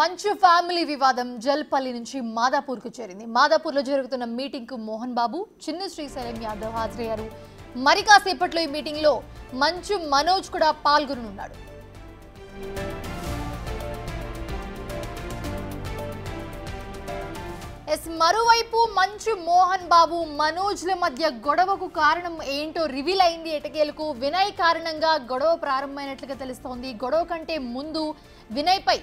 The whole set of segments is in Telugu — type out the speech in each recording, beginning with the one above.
మంచు ఫ్యామిలీ వివాదం జల్పల్లి నుంచి మాదాపూర్కు చేరింది మాదాపూర్లో జరుగుతున్న మీటింగ్కు మోహన్ బాబు చిన్న శ్రీశైలం యాదవ్ హాజరయ్యారు మరి కాసేపట్లో ఈ మీటింగ్లో మంచు మనోజ్ కూడా పాల్గొననున్నాడు ఎస్ మరోవైపు మంచు మోహన్ బాబు ల మధ్య గొడవకు కారణం ఏంటో రివీల్ అయింది ఎటకేలకు వినయ్ కారణంగా గొడవ ప్రారంభమైనట్లుగా తెలుస్తోంది గొడవ కంటే ముందు వినయ్పై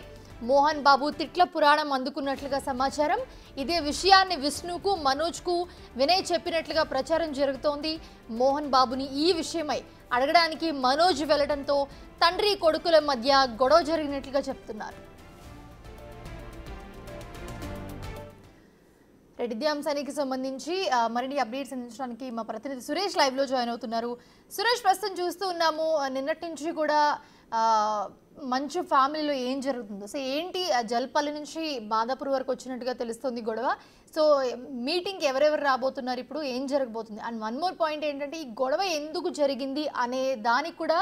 మోహన్ బాబు తిట్ల పురాణం అందుకున్నట్లుగా సమాచారం ఇదే విషయాన్ని విష్ణుకు మనోజ్కు వినయ్ చెప్పినట్లుగా ప్రచారం జరుగుతోంది మోహన్ బాబుని ఈ విషయమై అడగడానికి మనోజ్ వెళ్లడంతో తండ్రి కొడుకుల మధ్య గొడవ జరిగినట్లుగా చెప్తున్నారు రెడ్ అంశానికి సంబంధించి మరిన్ని అప్డేట్స్ అందించడానికి మా ప్రతినిధి సురేష్ లైవ్లో జాయిన్ అవుతున్నారు సురేష్ ప్రస్తుతం చూస్తూ ఉన్నాము నిన్నటి నుంచి కూడా మంచు ఫ్యామిలీలో ఏం జరుగుతుందో సో ఏంటి జల్పల్లి నుంచి బాధాపూర్ వరకు వచ్చినట్టుగా తెలుస్తుంది గొడవ సో మీటింగ్ ఎవరెవరు రాబోతున్నారు ఇప్పుడు ఏం జరగబోతుంది అండ్ వన్ మోర్ పాయింట్ ఏంటంటే ఈ గొడవ ఎందుకు జరిగింది అనే దానికి కూడా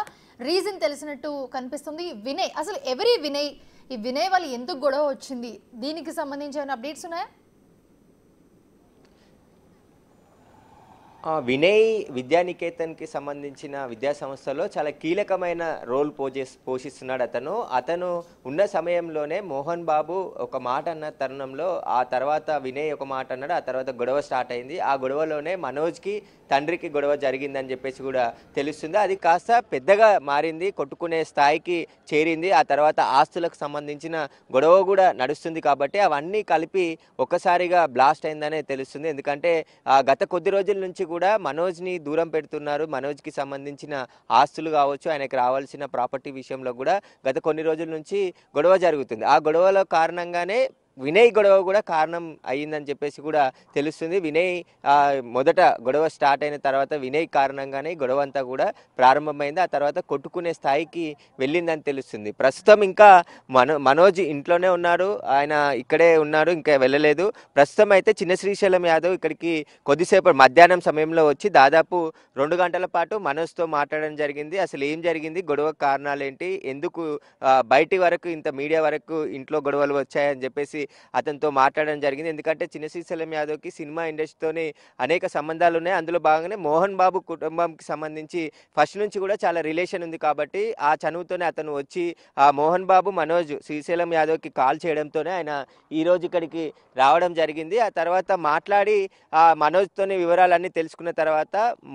రీజన్ తెలిసినట్టు కనిపిస్తుంది వినయ్ అసలు ఎవరి వినయ్ ఈ వినయ్ వాళ్ళు ఎందుకు గొడవ వచ్చింది దీనికి సంబంధించి ఏమైనా అప్డేట్స్ ఉన్నాయా వినయ్ విద్యానికేతన్కి సంబంధించిన విద్యా సంస్థలో చాలా కీలకమైన రోల్ పోజే పోషిస్తున్నాడు అతను అతను ఉన్న సమయంలోనే మోహన్ బాబు ఒక మాట అన్న తరుణంలో ఆ తర్వాత వినయ్ ఒక మాట అన్నాడు ఆ తర్వాత గొడవ స్టార్ట్ అయింది ఆ గొడవలోనే మనోజ్కి తండ్రికి గొడవ జరిగిందని చెప్పేసి కూడా తెలుస్తుంది అది కాస్త పెద్దగా మారింది కొట్టుకునే స్థాయికి చేరింది ఆ తర్వాత ఆస్తులకు సంబంధించిన గొడవ కూడా నడుస్తుంది కాబట్టి అవన్నీ కలిపి ఒక్కసారిగా బ్లాస్ట్ అయిందనే తెలుస్తుంది ఎందుకంటే గత కొద్ది రోజుల నుంచి కూడా మనోజ్ని దూరం పెడుతున్నారు మనోజ్కి సంబంధించిన ఆస్తులు కావచ్చు ఆయనకు రావాల్సిన ప్రాపర్టీ విషయంలో కూడా గత కొన్ని రోజుల నుంచి గొడవ జరుగుతుంది ఆ గొడవల కారణంగానే వినయ్ గొడవ కూడా కారణం అయ్యిందని చెప్పేసి కూడా తెలుస్తుంది వినయ్ మొదట గొడవ స్టార్ట్ అయిన తర్వాత వినయ్ కారణంగానే గొడవ అంతా కూడా ప్రారంభమైంది ఆ తర్వాత కొట్టుకునే స్థాయికి వెళ్ళిందని తెలుస్తుంది ప్రస్తుతం ఇంకా మనో మనోజ్ ఇంట్లోనే ఉన్నారు ఆయన ఇక్కడే ఉన్నారు ఇంకా వెళ్ళలేదు ప్రస్తుతం అయితే చిన్న శ్రీశైలం యాదవ్ ఇక్కడికి కొద్దిసేపు మధ్యాహ్నం సమయంలో వచ్చి దాదాపు రెండు గంటల పాటు మనోజ్తో మాట్లాడడం జరిగింది అసలు ఏం జరిగింది గొడవ కారణాలు ఏంటి ఎందుకు బయటి వరకు ఇంత మీడియా వరకు ఇంట్లో గొడవలు వచ్చాయని చెప్పేసి అతనితో మాట్లాడడం జరిగింది ఎందుకంటే చిన్న శ్రీశైలం యాదవ్కి సినిమా ఇండస్ట్రీతోని అనేక సంబంధాలు ఉన్నాయి అందులో భాగంగానే మోహన్ బాబు కుటుంబంకి సంబంధించి ఫస్ట్ నుంచి కూడా చాలా రిలేషన్ ఉంది కాబట్టి ఆ చనువుతోనే అతను వచ్చి ఆ మోహన్ బాబు మనోజ్ శ్రీశైలం యాదవ్కి కాల్ చేయడంతోనే ఆయన ఈరోజు ఇక్కడికి రావడం జరిగింది ఆ తర్వాత మాట్లాడి ఆ మనోజ్తోని వివరాలన్నీ తెలుసుకున్న తర్వాత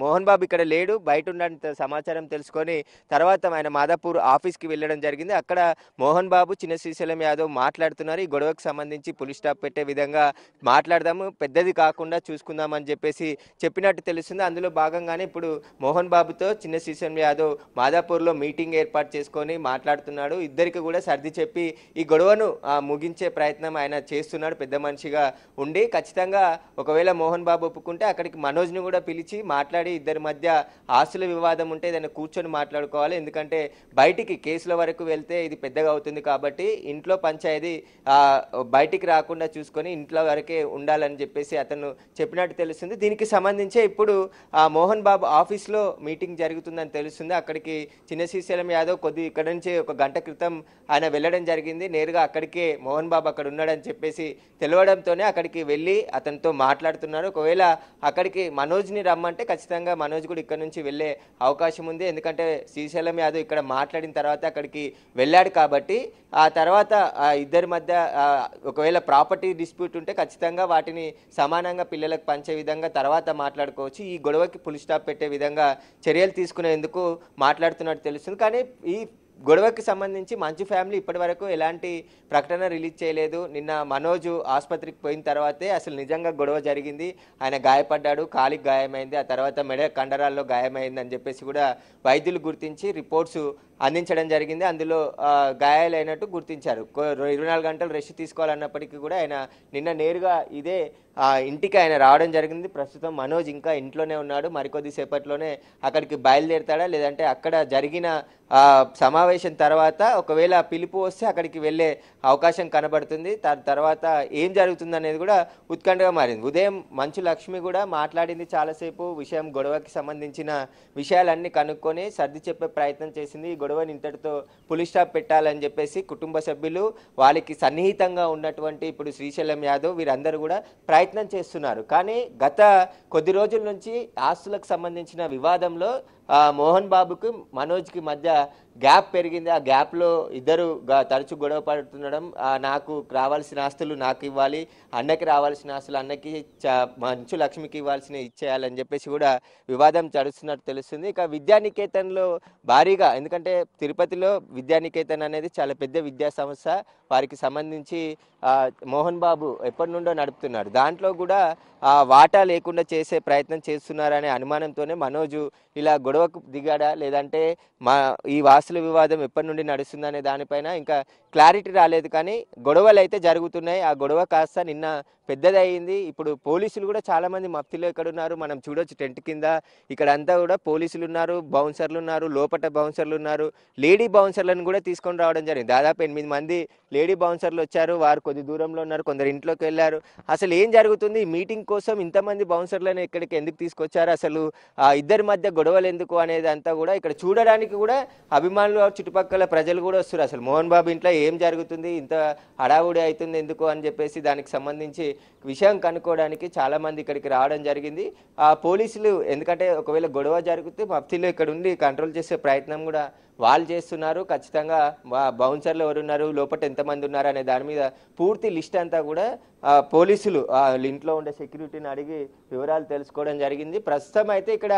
మోహన్ బాబు ఇక్కడ లేడు బయట ఉన్నంత సమాచారం తెలుసుకొని తర్వాత ఆయన మాదాపూర్ ఆఫీస్కి వెళ్ళడం జరిగింది అక్కడ మోహన్ బాబు చిన్న శ్రీశైలం యాదవ్ మాట్లాడుతున్నారు ఈ గొడవకు సంబంధించి సంబంధించి పోలీస్ స్టాప్ పెట్టే విధంగా మాట్లాడదాము పెద్దది కాకుండా చూసుకుందామని చెప్పేసి చెప్పినట్టు తెలుస్తుంది అందులో భాగంగానే ఇప్పుడు మోహన్ బాబుతో చిన్న శ్రీశన్ యాదవ్ మాదాపూర్లో మీటింగ్ ఏర్పాటు చేసుకొని మాట్లాడుతున్నాడు ఇద్దరికి కూడా సర్ది చెప్పి ఈ గొడవను ముగించే ప్రయత్నం ఆయన చేస్తున్నాడు పెద్ద మనిషిగా ఉండి ఖచ్చితంగా ఒకవేళ మోహన్ బాబు ఒప్పుకుంటే అక్కడికి మనోజ్ని కూడా పిలిచి మాట్లాడి ఇద్దరి మధ్య ఆస్తుల వివాదం ఉంటే దాన్ని కూర్చొని మాట్లాడుకోవాలి ఎందుకంటే బయటికి కేసుల వరకు వెళ్తే ఇది పెద్దగా అవుతుంది కాబట్టి ఇంట్లో పంచాయతీ బయటికి రాకుండా చూసుకొని ఇంట్లో వరకే ఉండాలని చెప్పేసి అతను చెప్పినట్టు తెలుస్తుంది దీనికి సంబంధించే ఇప్పుడు ఆ మోహన్ బాబు ఆఫీస్లో మీటింగ్ జరుగుతుందని తెలుస్తుంది అక్కడికి చిన్న శ్రీశైలం యాదవ్ కొద్ది ఇక్కడ నుంచి ఒక గంట క్రితం ఆయన వెళ్ళడం జరిగింది నేరుగా అక్కడికే మోహన్ బాబు అక్కడ ఉన్నాడని చెప్పేసి తెలవడంతోనే అక్కడికి వెళ్ళి అతనితో మాట్లాడుతున్నారు ఒకవేళ అక్కడికి మనోజ్ని రమ్మంటే ఖచ్చితంగా మనోజ్ కూడా ఇక్కడ నుంచి వెళ్ళే అవకాశం ఉంది ఎందుకంటే శ్రీశైలం యాదవ్ ఇక్కడ మాట్లాడిన తర్వాత అక్కడికి వెళ్ళాడు కాబట్టి ఆ తర్వాత ఇద్దరి మధ్య ఒకవేళ ప్రాపర్టీ డిస్ప్యూట్ ఉంటే ఖచ్చితంగా వాటిని సమానంగా పిల్లలకు పంచే విధంగా తర్వాత మాట్లాడుకోవచ్చు ఈ గొడవకి పులిస్టాప్ స్టాప్ పెట్టే విధంగా చర్యలు తీసుకునేందుకు మాట్లాడుతున్నట్టు తెలుస్తుంది కానీ ఈ గొడవకి సంబంధించి మంచు ఫ్యామిలీ ఇప్పటి వరకు ఎలాంటి ప్రకటన రిలీజ్ చేయలేదు నిన్న మనోజ్ ఆసుపత్రికి పోయిన తర్వాతే అసలు నిజంగా గొడవ జరిగింది ఆయన గాయపడ్డాడు కాలికి గాయమైంది ఆ తర్వాత మెడ కండరాల్లో గాయమైంది అని చెప్పేసి కూడా వైద్యులు గుర్తించి రిపోర్ట్స్ అందించడం జరిగింది అందులో గాయాలైనట్టు గుర్తించారు ఇరవై నాలుగు గంటలు రెస్ట్ తీసుకోవాలన్నప్పటికీ కూడా ఆయన నిన్న నేరుగా ఇదే ఇంటికి ఆయన రావడం జరిగింది ప్రస్తుతం మనోజ్ ఇంకా ఇంట్లోనే ఉన్నాడు మరికొద్దిసేపట్లోనే అక్కడికి బయలుదేరుతాడా లేదంటే అక్కడ జరిగిన ఆ సమావేశం తర్వాత ఒకవేళ పిలుపు వస్తే అక్కడికి వెళ్ళే అవకాశం కనబడుతుంది దాని తర్వాత ఏం జరుగుతుంది అనేది కూడా ఉత్కంఠగా మారింది ఉదయం మంచు లక్ష్మి కూడా మాట్లాడింది చాలాసేపు విషయం గొడవకి సంబంధించిన విషయాలన్నీ కనుక్కొని సర్ది చెప్పే ప్రయత్నం చేసింది ఈ గొడవని ఇంతటితో పులి స్టాప్ పెట్టాలని చెప్పేసి కుటుంబ సభ్యులు వాళ్ళకి సన్నిహితంగా ఉన్నటువంటి ఇప్పుడు శ్రీశైలం యాదవ్ వీరందరూ కూడా ప్రయత్నం చేస్తున్నారు కానీ గత కొద్ది రోజుల నుంచి ఆస్తులకు సంబంధించిన వివాదంలో మోహన్ బాబుకి మనోజ్కి మధ్య గ్యాప్ పెరిగింది ఆ గ్యాప్లో ఇద్దరు తరచు గొడవ పడుతుండడం నాకు రావాల్సిన ఆస్తులు నాకు ఇవ్వాలి అన్నకి రావాల్సిన ఆస్తులు అన్నకి మంచు లక్ష్మికి ఇవ్వాల్సిన ఇచ్చేయాలని చెప్పేసి కూడా వివాదం జరుస్తున్నట్టు తెలుస్తుంది ఇక విద్యానికేతన్లో భారీగా ఎందుకంటే తిరుపతిలో విద్యానికేతన్ అనేది చాలా పెద్ద విద్యా సంస్థ వారికి సంబంధించి మోహన్ బాబు ఎప్పటి నుండో నడుపుతున్నారు దాంట్లో కూడా వాటా లేకుండా చేసే ప్రయత్నం చేస్తున్నారనే అనుమానంతోనే మనోజు ఇలా గొడవ గొడవకు దిగాడా లేదంటే మా ఈ వాసుల వివాదం ఎప్పటి నుండి నడుస్తుందనే దానిపైన ఇంకా క్లారిటీ రాలేదు కానీ గొడవలు అయితే జరుగుతున్నాయి ఆ గొడవ కాస్త నిన్న పెద్దదయ్యింది ఇప్పుడు పోలీసులు కూడా చాలామంది మఫ్తిలో ఇక్కడ ఉన్నారు మనం చూడొచ్చు టెంట్ కింద ఇక్కడ అంతా కూడా పోలీసులు ఉన్నారు బౌన్సర్లు ఉన్నారు లోపట బౌన్సర్లు ఉన్నారు లేడీ బౌన్సర్లను కూడా తీసుకొని రావడం జరిగింది దాదాపు ఎనిమిది మంది లేడీ బౌన్సర్లు వచ్చారు వారు కొద్ది దూరంలో ఉన్నారు కొందరు ఇంట్లోకి వెళ్ళారు అసలు ఏం జరుగుతుంది ఈ మీటింగ్ కోసం ఇంతమంది బౌన్సర్లను ఇక్కడికి ఎందుకు తీసుకొచ్చారు అసలు ఆ ఇద్దరి మధ్య గొడవలు ఎందుకు అనేది అంతా కూడా ఇక్కడ చూడడానికి కూడా అభిమానులు చుట్టుపక్కల ప్రజలు కూడా వస్తారు అసలు మోహన్ బాబు ఇంట్లో ఏం జరుగుతుంది ఇంత హడావుడి అవుతుంది ఎందుకు అని చెప్పేసి దానికి సంబంధించి విషయం కనుక్కోవడానికి చాలామంది ఇక్కడికి రావడం జరిగింది ఆ పోలీసులు ఎందుకంటే ఒకవేళ గొడవ జరిగితే మఫ్తీలో ఇక్కడ ఉండి కంట్రోల్ చేసే ప్రయత్నం కూడా వాళ్ళు చేస్తున్నారు ఖచ్చితంగా బౌన్సర్లు ఎవరున్నారు లోపల ఎంతమంది ఉన్నారు అనే దాని మీద పూర్తి లిస్ట్ అంతా కూడా పోలీసులు ఇంట్లో ఉండే సెక్యూరిటీని అడిగి వివరాలు తెలుసుకోవడం జరిగింది ప్రస్తుతం అయితే ఇక్కడ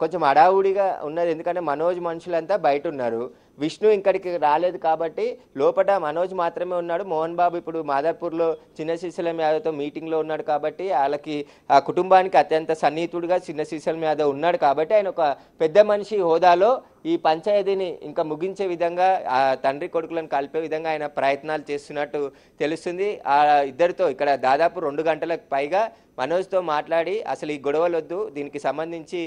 కొంచెం అడావుడిగా ఉన్నది ఎందుకంటే మనోజ్ మనుషులంతా బయట ఉన్నారు విష్ణు ఇక్కడికి రాలేదు కాబట్టి లోపల మనోజ్ మాత్రమే ఉన్నాడు మోహన్ బాబు ఇప్పుడు మాదాపూర్లో చిన్న శ్రీశైలం యాదవ్తో మీటింగ్లో ఉన్నాడు కాబట్టి వాళ్ళకి ఆ కుటుంబానికి అత్యంత సన్నిహితుడుగా చిన్న శ్రీశైలం యాదవ్ ఉన్నాడు కాబట్టి ఆయన ఒక పెద్ద మనిషి హోదాలో ఈ పంచాయతీని ఇంకా ముగించే విధంగా ఆ తండ్రి కొడుకులను కలిపే విధంగా ఆయన ప్రయత్నాలు చేస్తున్నట్టు తెలుస్తుంది ఆ ఇద్దరితో ఇక్కడ దాదాపు రెండు గంటలకు పైగా మనోజ్తో మాట్లాడి అసలు ఈ గొడవలొద్దు దీనికి సంబంధించి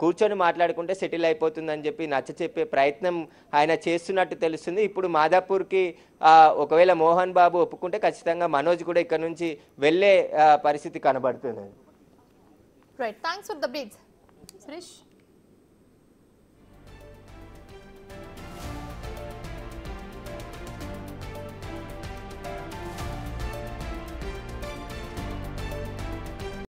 కూర్చొని మాట్లాడుకుంటే సెటిల్ అయిపోతుందని చెప్పి నచ్చ చెప్పే ప్రయత్నం ఆయన చేస్తున్నట్టు తెలుస్తుంది ఇప్పుడు మాదాపూర్కి ఒకవేళ మోహన్ బాబు ఒప్పుకుంటే ఖచ్చితంగా మనోజ్ కూడా ఇక్కడ నుంచి వెళ్ళే పరిస్థితి కనబడుతుంది right thanks for the Suresh